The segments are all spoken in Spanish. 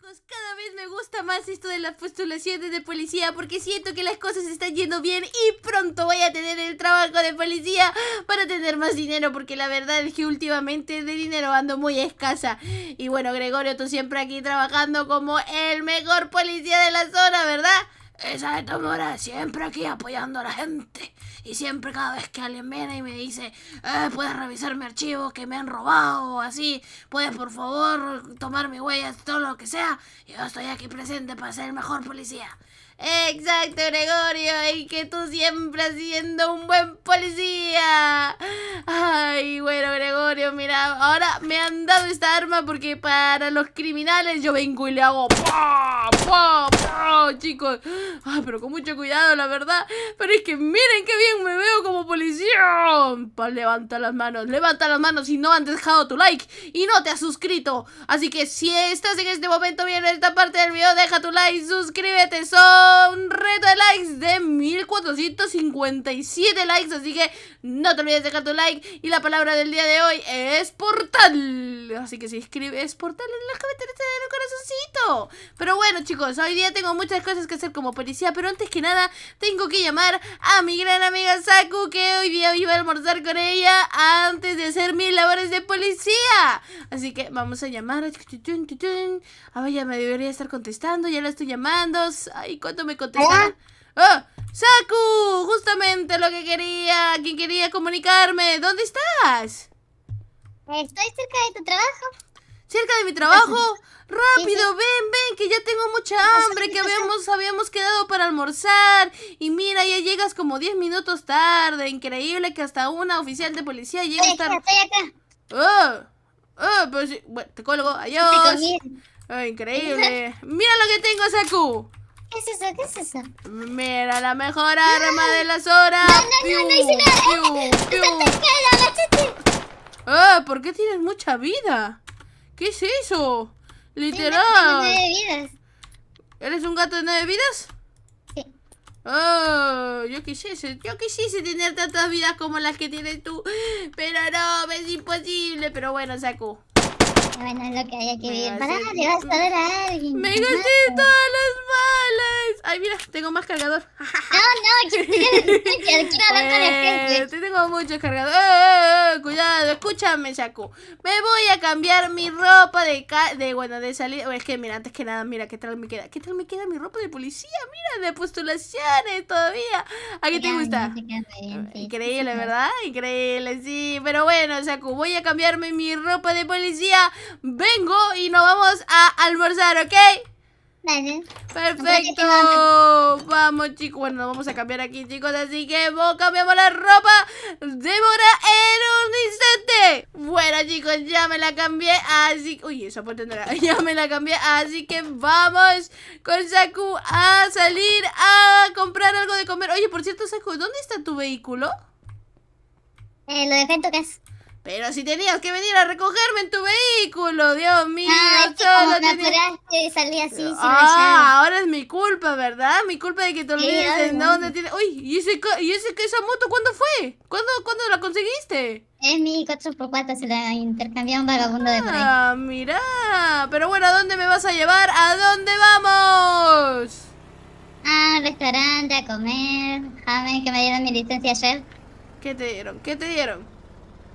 cada vez me gusta más esto de las postulaciones de policía porque siento que las cosas están yendo bien y pronto voy a tener el trabajo de policía para tener más dinero porque la verdad es que últimamente de dinero ando muy escasa. Y bueno, Gregorio, tú siempre aquí trabajando como el mejor policía de la zona, ¿verdad? esa de siempre aquí apoyando a la gente. Y siempre cada vez que alguien viene y me dice, eh, puedes revisar mi archivo que me han robado o así, puedes por favor tomar mi huella todo lo que sea, yo estoy aquí presente para ser el mejor policía. Exacto, Gregorio, y que tú siempre siendo un buen policía. Ay, bueno, Gregorio mira, ahora me han dado esta arma porque para los criminales yo vengo y le hago Chicos, ah, pero con mucho cuidado, la verdad Pero es que miren qué bien me veo como policía levanta las manos, levanta las manos si no han dejado tu like Y no te has suscrito Así que si estás en este momento viendo esta parte del video, deja tu like, suscríbete Son un reto de likes de 1457 likes Así que no te olvides de dejar tu like Y la palabra del día de hoy es Portal. Así que si es Portal en la cabeza, te corazoncito. Pero bueno, chicos, hoy día tengo muchas cosas que hacer como policía. Pero antes que nada, tengo que llamar a mi gran amiga Saku, que hoy día iba a almorzar con ella antes de hacer mis labores de policía. Así que vamos a llamar. A ver, ah, ya me debería estar contestando. Ya la estoy llamando. Ay, ¿cuánto me contesta ¿Ah? Ah, ¡Saku! Justamente lo que quería, quien quería comunicarme. ¿Dónde estás? Estoy cerca de tu trabajo. Cerca de mi trabajo. Rápido, ven, ven, que ya tengo mucha hambre, que habíamos, habíamos quedado para almorzar. Y mira, ya llegas como 10 minutos tarde. Increíble que hasta una oficial de policía Llega tarde. Estoy acá. Oh, oh, pues te colgo, adiós. Oh, increíble. Mira lo que tengo, Saku. ¿Qué es eso? ¿Qué es eso? Mira, la mejor arma de las horas. No, no, no, no hice nada. ¡Ah! ¿Por qué tienes mucha vida? ¿Qué es eso? Literal. ¿Eres un gato de nueve vidas? Sí. Oh, yo quisiese, yo quisiese tener tantas vidas como las que tienes tú, pero no, es imposible. Pero bueno, saco. Bueno, lo que hay que vivir. Para, vas a a alguien. Me gasté todas las balas. Ay, mira, tengo más cargador. No, no, que Pues, te tengo mucho cargado. Oh, oh, oh, cuidado, escúchame, Saku Me voy a cambiar mi ropa de, de bueno, de salida. es que mira, antes que nada, mira qué tal me queda. ¿Qué tal me queda mi ropa de policía? Mira, de postulaciones todavía. ¿A qué te gusta? Increíble, ¿verdad? Increíble, sí. Pero bueno, Saku, voy a cambiarme mi ropa de policía. Vengo y nos vamos a almorzar, ¿ok? Perfecto. Vamos, chicos. Bueno, nos vamos a cambiar aquí, chicos. Así que vos cambiamos la ropa. Demora en un instante. Bueno, chicos, ya me la cambié. Así Uy, esa puerta era Ya me la cambié. Así que vamos con Saku a salir a comprar algo de comer. Oye, por cierto, Saku, ¿dónde está tu vehículo? Eh, lo dejé en tu pero si tenías que venir a recogerme en tu vehículo, Dios mío. que salí así sin Ah, ahora es mi culpa, ¿verdad? Mi culpa de que te olvides dónde tiene... Uy, ¿y, ese, ¿y ese, esa moto cuándo fue? ¿Cuándo, ¿Cuándo la conseguiste? Es mi 4x4, se la intercambié a un vagabundo de por Ah, mira, Pero bueno, ¿a dónde me vas a llevar? ¿A dónde vamos? A un restaurante, a comer. James, que me dieron mi licencia ayer. ¿Qué te dieron? ¿Qué te dieron?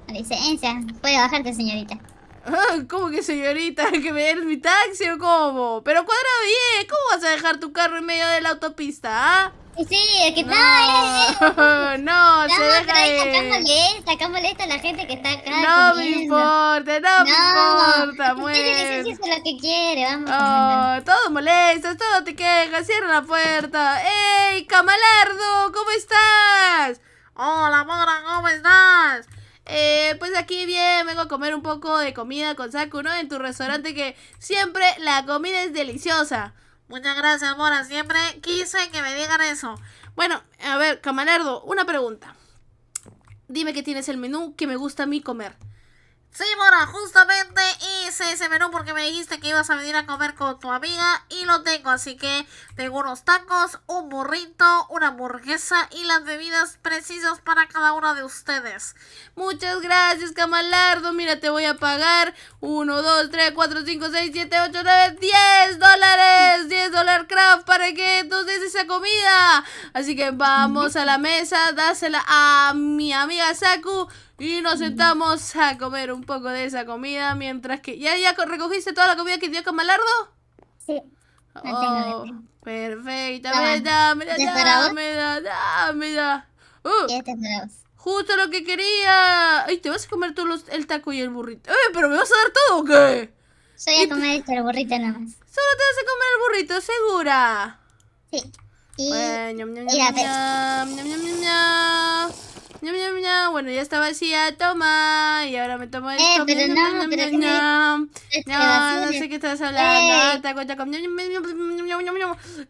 Licencia, puede bajarte, señorita. Ah, ¿Cómo que señorita? ¿Que me des mi taxi o cómo? Pero cuadra bien, ¿cómo vas a dejar tu carro en medio de la autopista, ah? Sí, es que no, no, no se deja ir. Acá a la gente que está acá No me importa, no, no me importa, muere. Eso es lo que quiere, vamos. Oh, todo molesta, todo te quejas, cierra la puerta. ¡Ey, Camalardo! ¿Cómo estás? Hola, mora, ¿cómo estás? Eh, pues aquí bien, vengo a comer un poco de comida con Saku, ¿no? En tu restaurante que siempre la comida es deliciosa. Muchas gracias, Mora. Siempre quise que me digan eso. Bueno, a ver, Camalardo, una pregunta. Dime que tienes el menú que me gusta a mí comer. Sí, Mora, justamente hice ese menú porque me dijiste que ibas a venir a comer con tu amiga y lo tengo, así que tengo unos tacos, un burrito, una hamburguesa y las bebidas precisas para cada uno de ustedes. Muchas gracias, Camalardo. Mira, te voy a pagar 1, 2, 3, 4, 5, 6, 7, 8, 9, 10 dólares. 10 dólares craft para que tú des esa comida. Así que vamos a la mesa, dásela a mi amiga Saku. Y nos sentamos a comer un poco de esa comida mientras que... ¿Ya, ya recogiste toda la comida que dio Camalardo? Sí. Oh, perfecta, dame, dame dame, da, me da, me justo lo que quería. Ay, te vas a comer tú el taco y el burrito. Eh, pero me vas a dar todo o qué? Soy a comer el burrito nada más. Solo te vas a comer el burrito, segura. Sí. Y, bueno, pues, y la bueno, ya está vacía, ah, toma. Y ahora me tomo esto. Eh, no, no, no, sé qué estás hablando.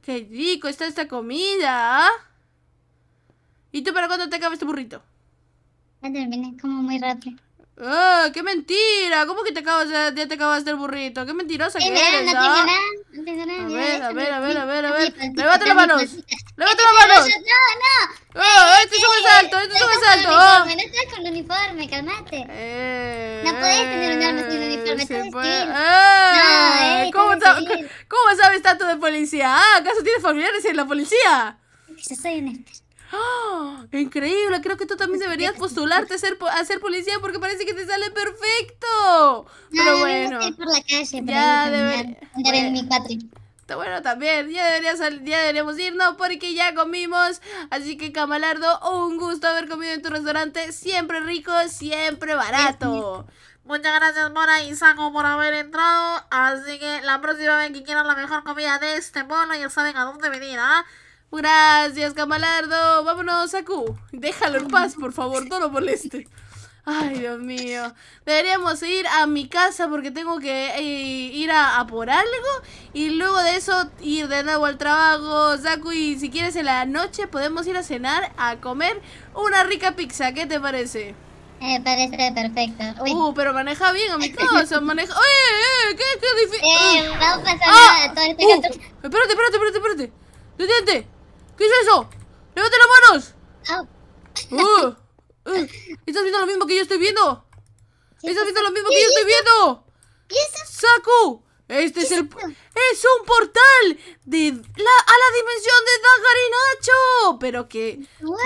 Qué rico está esta comida. ¿ah? ¿Y tú para cuándo te acabas este burrito? Ya como muy rápido. Oh, qué mentira! ¿Cómo que te acabas de, ya te acabas el burrito? ¡Qué mentirosa que eres! No, ¿ah? no a ver, a ver, a ver, a ver, a ver. ¡Levanta las manos! ¡Levanta las manos! ¡No, no! no ah, este es un salto! ¡Este es un salto! No estás con uniforme, calmate. Eh, no podés tener un arma sin eh, uniforme, ah, No. Eh, ¿Cómo sabes tanto de policía? Ah, ¿acaso tienes familiares en la policía? Yo soy un Increíble, creo que tú también este deberías postularte a ser, policía porque parece que te sale perfecto. pero bueno. por la calle, ya debería andar en mi patria. Bueno, también, ya, deberías, ya deberíamos irnos porque ya comimos. Así que, Camalardo, un gusto haber comido en tu restaurante. Siempre rico, siempre barato. Muchas gracias Mora y Sango, por haber entrado. Así que la próxima vez que quieran la mejor comida de este pueblo ya saben a dónde venir, ¿ah? Gracias, Camalardo. Vámonos, Saku. Déjalo en paz, por favor, no lo moleste. Ay, Dios mío. Deberíamos ir a mi casa porque tengo que eh, ir a, por algo. Y luego de eso ir de nuevo al trabajo, Saku. Y si quieres en la noche podemos ir a cenar, a comer una rica pizza. ¿Qué te parece? Me parece perfecto. Uy. Uh, pero maneja bien a mi casa maneja... eh! eh, qué, qué difícil! Eh, no ¡Ah! pasa ¡Ah! nada, todo este Espérate, espérate, espérate, espérate. Detente. ¿Qué es eso? ¡Levante las manos! Ah. ¿Estás viendo lo mismo que yo estoy viendo? ¿Estás viendo lo mismo que yo estoy viendo? ¡Saku! Este es el... ¡Es un portal! De la, a la dimensión de Nacho ¿Pero qué?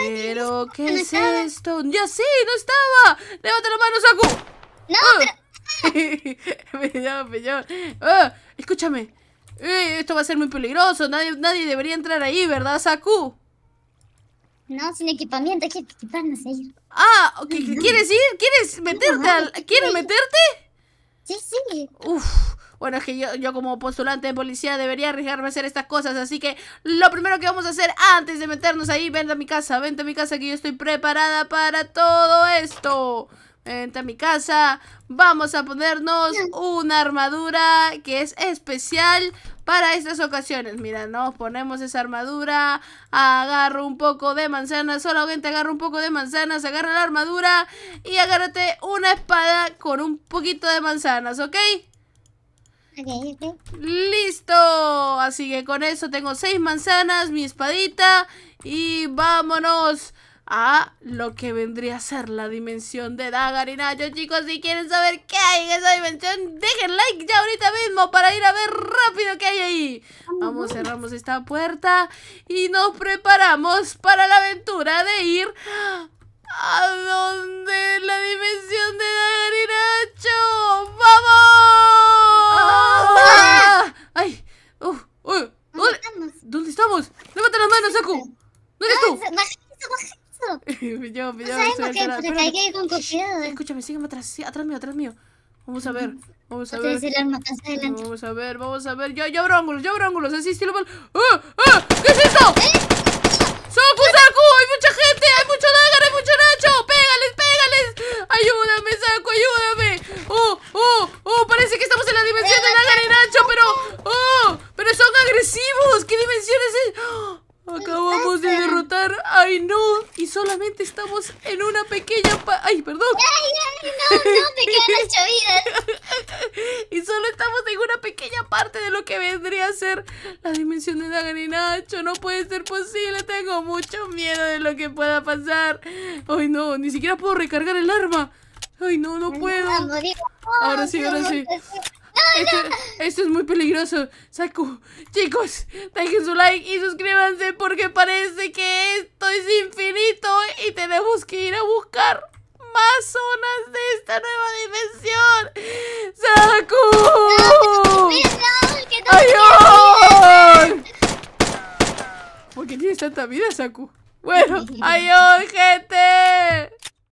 ¿Pero qué es esto? ¡Ya sí! ¡No estaba! ¡Levanta la manos, Saku! ¡No, me llamo, me llamo. Ah, escúchame, eh, esto va a ser muy peligroso. Nadie, nadie debería entrar ahí, ¿verdad, Saku? No, sin equipamiento, hay que equiparnos ahí. Ah, ¿quieres ir? ¿Quieres meterte ¿Quieres meterte? Sí, sí. Uf. Bueno, es que yo, yo, como postulante de policía debería arriesgarme a hacer estas cosas, así que lo primero que vamos a hacer antes de meternos ahí, vente a mi casa, vente a mi casa que yo estoy preparada para todo esto entra a mi casa. Vamos a ponernos una armadura que es especial para estas ocasiones. Mira, nos ponemos esa armadura. Agarro un poco de Solo Solamente agarro un poco de manzanas. Agarra la armadura. Y agárrate una espada con un poquito de manzanas, ¿ok? ¡Listo! Así que con eso tengo seis manzanas, mi espadita y vámonos a lo que vendría a ser la dimensión de Dagarinacho Chicos, si quieren saber qué hay en esa dimensión, dejen like ya ahorita mismo para ir a ver rápido qué hay ahí. Vamos, cerramos esta puerta y nos preparamos para la aventura de ir a donde la dimensión de Dagarinacho ¡Vamos! Ah. ¡Ay! Uh, uh, uh, ¿Dónde estamos? ¡Levanta las manos, Saku! ¿Dónde estás ah, tú? sabemos cuidado. Eh. Escúchame, sígueme atrás, atrás mío, atrás mío. Vamos a ver, vamos a ver. Vamos a ver, vamos a ver. Yo, yo abro ángulos, yo abro ángulos. Así estilo mal. ¡Ah! ¡Ah! ¿Qué es esto? son ¿Eh? ¡Soku, Saku! ¡Hay mucha gente! ¡Hay mucho lagar! ¡Hay mucho Nacho! ¡Pégales, pégales! ¡Ayúdame, Saku! ¡Ayúdame! que vendría a ser la dimensión de Nagarinacho. No puede ser posible. Tengo mucho miedo de lo que pueda pasar. Ay, no, ni siquiera puedo recargar el arma. Ay, no, no puedo. Ahora sí, ahora sí. Esto, es muy peligroso. Saku, chicos, dejen su like y suscríbanse porque parece que esto es infinito y tenemos que ir a buscar más zonas de esta nueva dimensión. ¡Saku! ¡Ayón! ¿Por qué tienes tanta vida, Saku? Bueno, ¡ayón, gente!